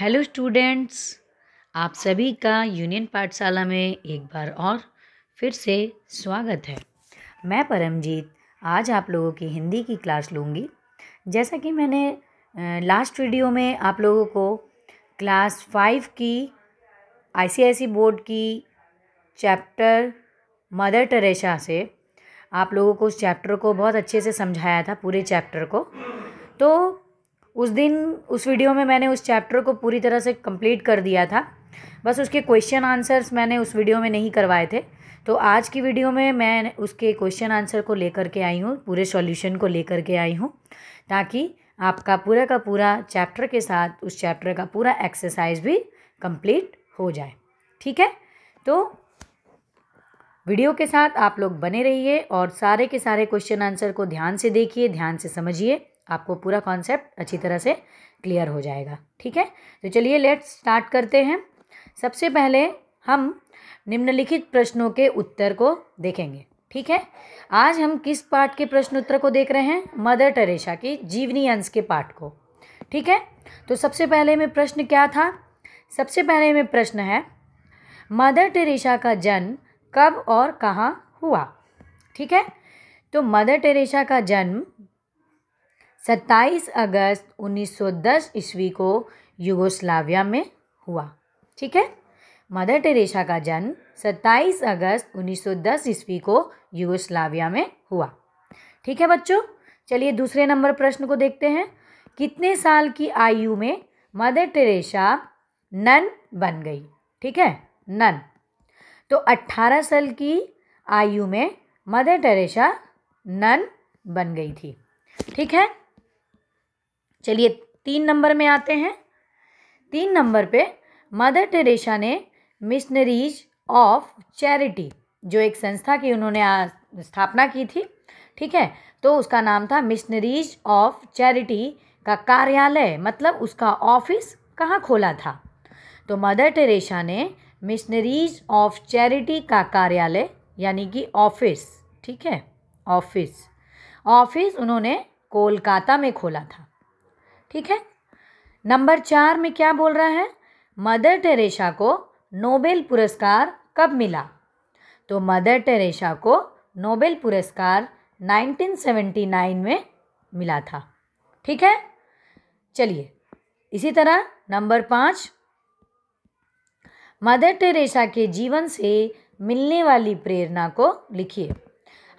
hello students आप सभी का यूनियन पाठशाला में एक बार और फिर से स्वागत है मैं परमजीत आज आप लोगों की हिंदी की क्लास लूँगी जैसा कि मैंने लास्ट वीडियो में आप लोगों को क्लास फाइव की आईसीआईसी बोर्ड की चैप्टर मदर टेरेसा से आप लोगों को उस चैप्टर को बहुत अच्छे से समझाया था पूरे चैप्टर को तो उस दिन उस वीडियो में मैंने उस चैप्टर को पूरी तरह से कंप्लीट कर दिया था बस उसके क्वेश्चन आंसर्स मैंने उस वीडियो में नहीं करवाए थे तो आज की वीडियो में मैं उसके क्वेश्चन आंसर को लेकर के आई हूँ पूरे सॉल्यूशन को लेकर के आई हूँ ताकि आपका पूरा का पूरा चैप्टर के साथ उस चैप्टर का पूरा एक्सरसाइज भी कंप्लीट हो जाए ठीक है तो वीडियो के साथ आप लोग बने रहिए और सारे के सारे क्वेश्चन आंसर को ध्यान से देखिए ध्यान से समझिए आपको पूरा कॉन्सेप्ट अच्छी तरह से क्लियर हो जाएगा ठीक है तो चलिए लेट्स स्टार्ट करते हैं सबसे पहले हम निम्नलिखित प्रश्नों के उत्तर को देखेंगे ठीक है आज हम किस पाठ के प्रश्न उत्तर को देख रहे हैं मदर टेरेसा की जीवनी अंश के पाठ को ठीक है तो सबसे पहले में प्रश्न क्या था सबसे पहले में प्रश्न है मदर टेरेसा का जन्म कब और कहाँ हुआ ठीक है तो मदर टेरेसा का जन्म 27 अगस्त 1910 ईस्वी को युगोस्लाविया में हुआ ठीक है मदर टेरेसा का जन्म 27 अगस्त 1910 ईस्वी को युगोस्लाविया में हुआ ठीक है बच्चों चलिए दूसरे नंबर प्रश्न को देखते हैं कितने साल की आयु में मदर टेरेसा नन बन गई ठीक है नन तो 18 साल की आयु में मदर टेरेसा नन बन गई थी ठीक है चलिए तीन नंबर में आते हैं तीन नंबर पे मदर टेरेसा ने मिशनरीज ऑफ चैरिटी जो एक संस्था की उन्होंने स्थापना की थी ठीक है तो उसका नाम था मिशनरीज ऑफ चैरिटी का कार्यालय मतलब उसका ऑफिस कहाँ खोला था तो मदर टेरेसा ने मिशनरीज ऑफ चैरिटी का कार्यालय यानी कि ऑफिस ठीक है ऑफिस ऑफिस उन्होंने कोलकाता में खोला था ठीक है नंबर चार में क्या बोल रहा है मदर टेरेसा को नोबेल पुरस्कार कब मिला तो मदर टेरेसा को नोबेल पुरस्कार 1979 में मिला था ठीक है चलिए इसी तरह नंबर पाँच मदर टेरेसा के जीवन से मिलने वाली प्रेरणा को लिखिए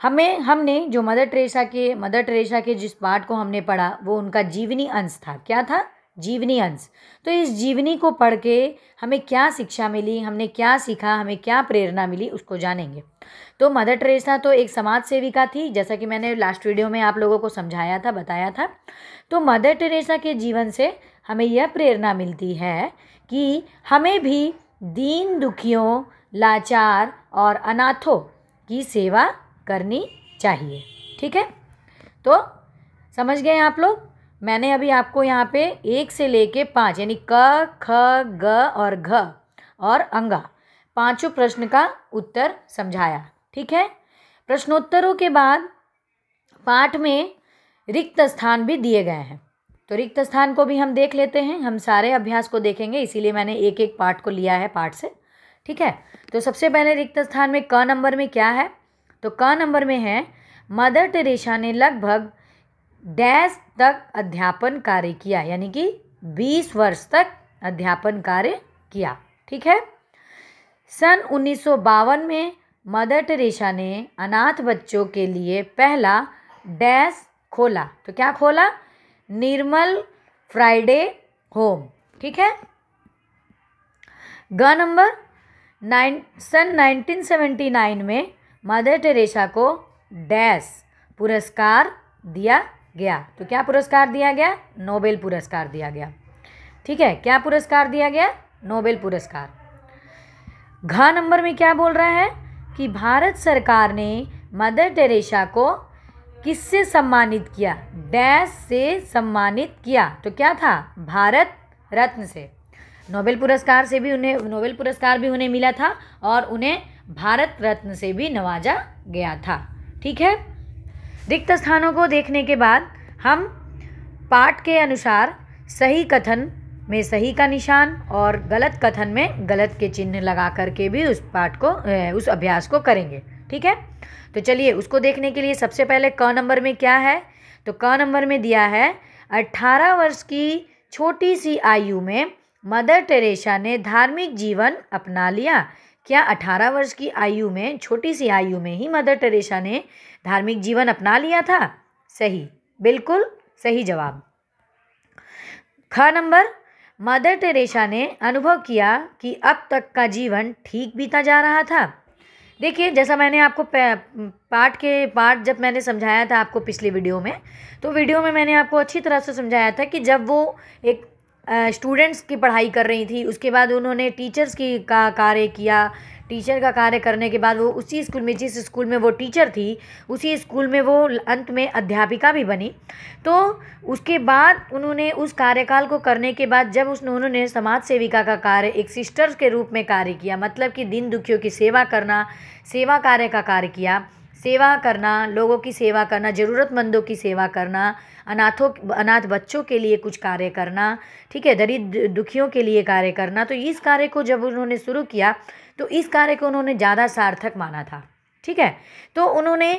हमें हमने जो मदर टेरेसा के मदर टेरेसा के जिस पार्ट को हमने पढ़ा वो उनका जीवनी अंश था क्या था जीवनी अंश तो इस जीवनी को पढ़ के हमें क्या शिक्षा मिली हमने क्या सीखा हमें क्या प्रेरणा मिली उसको जानेंगे तो मदर टेरेसा तो एक समाज सेविका थी जैसा कि मैंने लास्ट वीडियो में आप लोगों को समझाया था बताया था तो मदर टेरेसा के जीवन से हमें यह प्रेरणा मिलती है कि हमें भी दीन दुखियों लाचार और अनाथों की सेवा करनी चाहिए ठीक है तो समझ गए आप लोग मैंने अभी आपको यहाँ पे एक से लेके पाँच यानी क ख ग और घ और अंगा पांचों प्रश्न का उत्तर समझाया ठीक है प्रश्नोत्तरों के बाद पाठ में रिक्त स्थान भी दिए गए हैं तो रिक्त स्थान को भी हम देख लेते हैं हम सारे अभ्यास को देखेंगे इसीलिए मैंने एक एक पाठ को लिया है पाठ से ठीक है तो सबसे पहले रिक्त स्थान में क नंबर में क्या है तो क नंबर में है मदर टेरेसा ने लगभग डैश तक अध्यापन कार्य किया यानी कि बीस वर्ष तक अध्यापन कार्य किया ठीक है सन उन्नीस में मदर टेरेसा ने अनाथ बच्चों के लिए पहला डैश खोला तो क्या खोला निर्मल फ्राइडे होम ठीक है ग नंबर नाइन सन 1979 में मदर टेरेसा को डैश पुरस्कार दिया गया तो क्या पुरस्कार दिया गया नोबेल पुरस्कार दिया गया ठीक है क्या पुरस्कार दिया गया नोबेल पुरस्कार घ नंबर में क्या बोल रहा है कि भारत सरकार ने मदर टेरेसा को किससे सम्मानित किया डैश से सम्मानित किया तो क्या था भारत रत्न से नोबेल पुरस्कार से भी उन्हें नोबेल पुरस्कार भी उन्हें मिला था और उन्हें भारत रत्न से भी नवाजा गया था ठीक है रिक्त स्थानों को देखने के बाद हम पाठ के अनुसार सही कथन में सही का निशान और गलत कथन में गलत के चिन्ह लगा करके भी उस पाठ को उस अभ्यास को करेंगे ठीक है तो चलिए उसको देखने के लिए सबसे पहले क नंबर में क्या है तो क नंबर में दिया है अट्ठारह वर्ष की छोटी सी आयु में मदर टेरेसा ने धार्मिक जीवन अपना लिया क्या 18 वर्ष की आयु में छोटी सी आयु में ही मदर टेरेसा ने धार्मिक जीवन अपना लिया था सही बिल्कुल सही जवाब ख नंबर मदर टेरेसा ने अनुभव किया कि अब तक का जीवन ठीक बीता जा रहा था देखिए जैसा मैंने आपको पाठ के पाठ जब मैंने समझाया था आपको पिछले वीडियो में तो वीडियो में मैंने आपको अच्छी तरह से समझाया था कि जब वो एक स्टूडेंट्स की पढ़ाई कर रही थी उसके बाद उन्होंने टीचर्स की का कार्य किया टीचर का कार्य करने के बाद वो उसी स्कूल में जिस स्कूल में वो टीचर थी उसी स्कूल में वो अंत में अध्यापिका भी बनी तो उसके बाद उन्होंने उस कार्यकाल को करने के बाद जब उस उन्होंने समाज सेविका का कार्य एक सिस्टर्स के रूप में कार्य किया मतलब कि दिन दुखियों की सेवा करना सेवा कार्य का कार्य किया सेवा करना लोगों की सेवा करना ज़रूरतमंदों की सेवा करना अनाथों अनाथ बच्चों के लिए कुछ कार्य करना ठीक है दरिद्र दुखियों के लिए कार्य करना तो इस कार्य को जब उन्होंने शुरू किया तो इस कार्य को उन्होंने ज़्यादा सार्थक माना था ठीक है तो उन्होंने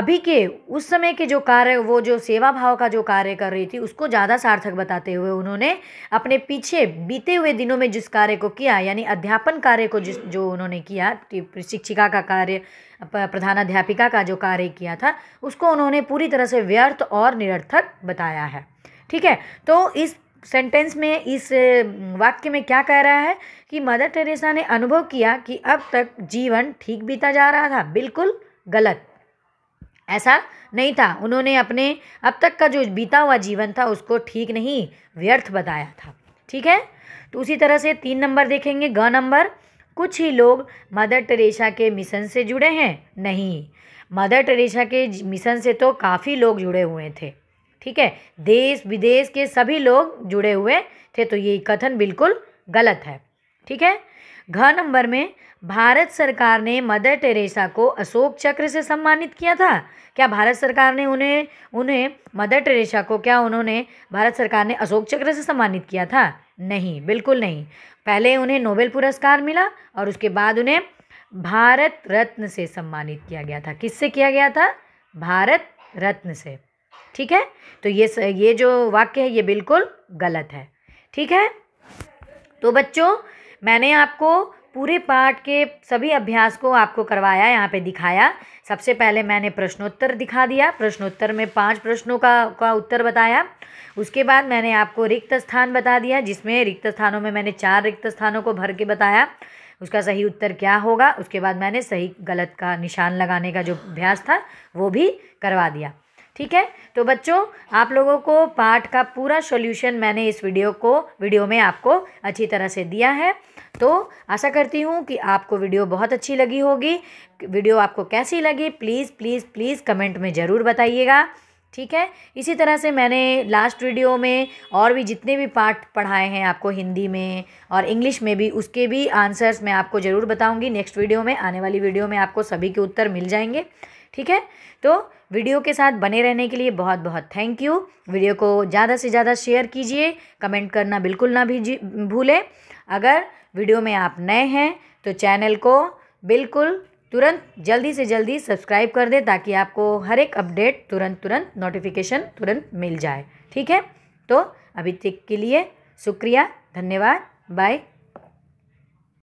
अभी के उस समय के जो कार्य वो जो सेवा भाव का जो कार्य कर रही थी उसको ज़्यादा सार्थक बताते हुए उन्होंने अपने पीछे बीते हुए दिनों में जिस कार्य को किया यानी अध्यापन कार्य को जिस जो उन्होंने किया शिक्षिका का कार्य प्रधानाध्यापिका का जो कार्य किया था उसको उन्होंने पूरी तरह से व्यर्थ और निरर्थक बताया है ठीक है तो इस सेंटेंस में इस वाक्य में क्या कह रहा है कि मदर टेरेसा ने अनुभव किया कि अब तक जीवन ठीक बीता जा रहा था बिल्कुल गलत ऐसा नहीं था उन्होंने अपने अब तक का जो बीता हुआ जीवन था उसको ठीक नहीं व्यर्थ बताया था ठीक है तो उसी तरह से तीन नंबर देखेंगे ग नंबर कुछ ही लोग मदर टेरेसा के मिशन से जुड़े हैं नहीं मदर टेरेसा के मिशन से तो काफ़ी लोग जुड़े हुए थे ठीक है देश विदेश के सभी लोग जुड़े हुए थे तो ये कथन बिल्कुल गलत है ठीक है घ नंबर में भारत सरकार ने मदर टेरेसा को अशोक चक्र से सम्मानित किया था क्या भारत सरकार ने उन्हें उन्हें मदर टेरेसा को क्या उन्होंने भारत सरकार ने अशोक चक्र से सम्मानित किया था नहीं बिल्कुल नहीं पहले उन्हें नोबेल पुरस्कार मिला और उसके बाद उन्हें भारत रत्न से सम्मानित किया गया था किससे किया गया था भारत रत्न से ठीक है तो ये स, ये जो वाक्य है ये बिल्कुल गलत है ठीक है तो बच्चों मैंने आपको पूरे पाठ के सभी अभ्यास को आपको करवाया यहाँ पे दिखाया सबसे पहले मैंने प्रश्नोत्तर दिखा दिया प्रश्नोत्तर में पांच प्रश्नों का का उत्तर बताया उसके बाद मैंने आपको रिक्त स्थान बता दिया जिसमें रिक्त स्थानों में मैंने चार रिक्त स्थानों को भर के बताया उसका सही उत्तर क्या होगा उसके बाद मैंने सही गलत का निशान लगाने का जो अभ्यास था वो भी करवा दिया ठीक है तो बच्चों आप लोगों को पाठ का पूरा सॉल्यूशन मैंने इस वीडियो को वीडियो में आपको अच्छी तरह से दिया है तो आशा करती हूँ कि आपको वीडियो बहुत अच्छी लगी होगी वीडियो आपको कैसी लगी प्लीज़ प्लीज़ प्लीज़ कमेंट में ज़रूर बताइएगा ठीक है इसी तरह से मैंने लास्ट वीडियो में और भी जितने भी पार्ट पढ़ाए हैं आपको हिंदी में और इंग्लिश में भी उसके भी आंसर्स मैं आपको ज़रूर बताऊंगी नेक्स्ट वीडियो में आने वाली वीडियो में आपको सभी के उत्तर मिल जाएंगे ठीक है तो वीडियो के साथ बने रहने के लिए बहुत बहुत थैंक यू वीडियो को ज़्यादा से ज़्यादा शेयर कीजिए कमेंट करना बिल्कुल ना भी भूलें अगर वीडियो में आप नए हैं तो चैनल को बिल्कुल तुरंत जल्दी से जल्दी सब्सक्राइब कर दें ताकि आपको हर एक अपडेट तुरंत तुरंत नोटिफिकेशन तुरंत मिल जाए ठीक है तो अभी तक के लिए शुक्रिया धन्यवाद बाय